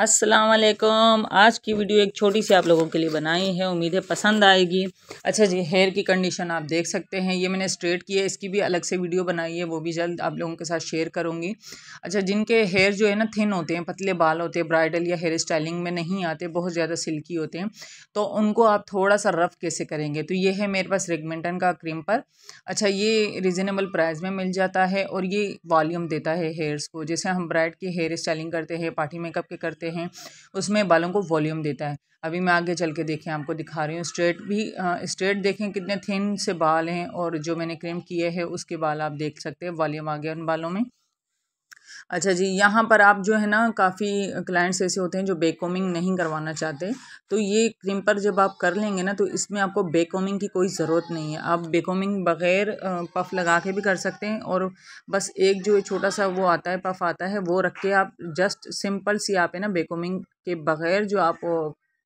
अस्सलाम वालेकुम आज की वीडियो एक छोटी सी आप लोगों के लिए बनाई है उम्मीद है पसंद आएगी अच्छा जी हेयर की कंडीशन आप देख सकते हैं ये मैंने स्ट्रेट की है इसकी भी अलग से वीडियो बनाई है वो भी जल्द आप लोगों के साथ शेयर करूँगी अच्छा जिनके हेयर जो है ना थिन होते हैं पतले बाल होते हैं ब्राइडल या हेयर स्टाइलिंग में नहीं आते बहुत ज़्यादा सिल्की होते हैं तो उनको आप थोड़ा सा रफ़ कैसे करेंगे तो ये है मेरे पास रेगमेंटन का क्रीम पर अच्छा ये रिजनेबल प्राइस में मिल जाता है और ये वॉल्यूम देता है हेयर्स को जैसे हम ब्राइड की हेयर स्टाइलिंग करते हैं पार्टी मेकअप के करते सकते हैं उसमें बालों को वॉल्यूम देता है अभी मैं आगे चल के देखें आपको दिखा रही हूँ स्ट्रेट भी स्ट्रेट देखें कितने थिन से बाल हैं और जो मैंने क्रीम किए है उसके बाल आप देख सकते हैं वॉल्यूम आ गया उन बालों में अच्छा जी यहाँ पर आप जो है ना काफ़ी क्लाइंट्स ऐसे होते हैं जो बेकोमिंग नहीं करवाना चाहते तो ये क्रीम पर जब आप कर लेंगे ना तो इसमें आपको बेकोमिंग की कोई ज़रूरत नहीं है आप बेकोमिंग बग़ैर पफ लगा के भी कर सकते हैं और बस एक जो छोटा सा वो आता है पफ आता है वो रख के आप जस्ट सिंपल सी आप है ना बेकोमिंग के बग़ैर जो आप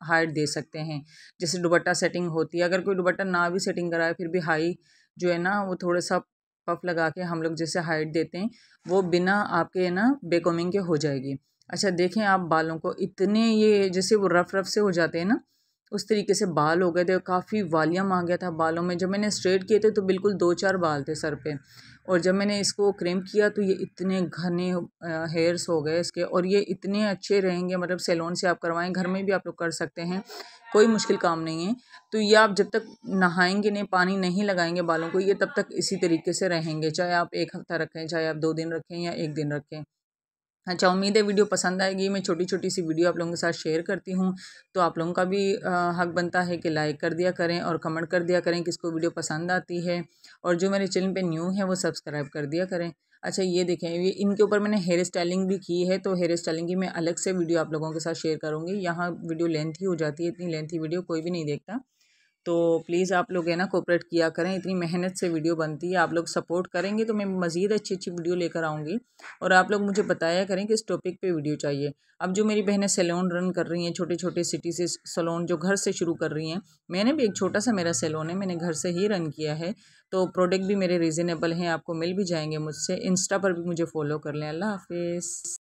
हाइट दे सकते हैं जैसे दुबट्टा सेटिंग होती है अगर कोई दुबट्टा ना भी सेटिंग कराए फिर भी हाई जो है ना वो थोड़ा सा पफ लगा के हम लोग जैसे हाइट देते हैं वो बिना आपके ना बेकोमिंग के हो जाएगी अच्छा देखें आप बालों को इतने ये जैसे वो रफ रफ से हो जाते हैं ना उस तरीके से बाल हो गए थे काफ़ी वालियम आ गया था बालों में जब मैंने स्ट्रेट किए थे तो बिल्कुल दो चार बाल थे सर पे और जब मैंने इसको क्रीम किया तो ये इतने घने हेयर्स हो गए इसके और ये इतने अच्छे रहेंगे मतलब सैलून से आप करवाएं घर में भी आप लोग कर सकते हैं कोई मुश्किल काम नहीं है तो ये आप जब तक नहाएंगे नहीं पानी नहीं लगाएंगे बालों को ये तब तक इसी तरीके से रहेंगे चाहे आप एक हफ़्ता रखें चाहे आप दो दिन रखें या एक दिन रखें अच्छा उम्मीद है वीडियो पसंद आएगी मैं छोटी छोटी सी वीडियो आप लोगों के साथ शेयर करती हूँ तो आप लोगों का भी हक बनता है कि लाइक कर दिया करें और कमेंट कर दिया करें किसको वीडियो पसंद आती है और जो मेरे चैनल पे न्यू है वो सब्सक्राइब कर दिया करें अच्छा ये देखें ये इनके ऊपर मैंने हेयर स्टाइलिंग भी की है तो हेयर स्टाइलिंग की मैं अलग से वीडियो आप लोगों के साथ शेयर करूँगी यहाँ वीडियो लेंथ हो जाती है इतनी लेंथी वीडियो कोई भी नहीं देखता तो प्लीज़ आप लोग है ना कोऑपरेट किया करें इतनी मेहनत से वीडियो बनती है आप लोग सपोर्ट करेंगे तो मैं मज़ीद अच्छी अच्छी वीडियो लेकर आऊँगी और आप लोग मुझे बताया करें कि इस टॉपिक पे वीडियो चाहिए अब जो मेरी बहनें सैलून रन कर रही हैं छोटे छोटे सिटी से सलोन जो घर से शुरू कर रही हैं मैंने भी एक छोटा सा मेरा सैलून है मैंने घर से ही रन किया है तो प्रोडक्ट भी मेरे रिजनेबल हैं आपको मिल भी जाएंगे मुझसे इंस्टा पर भी मुझे फॉलो कर लें अल्लाह हाफिज़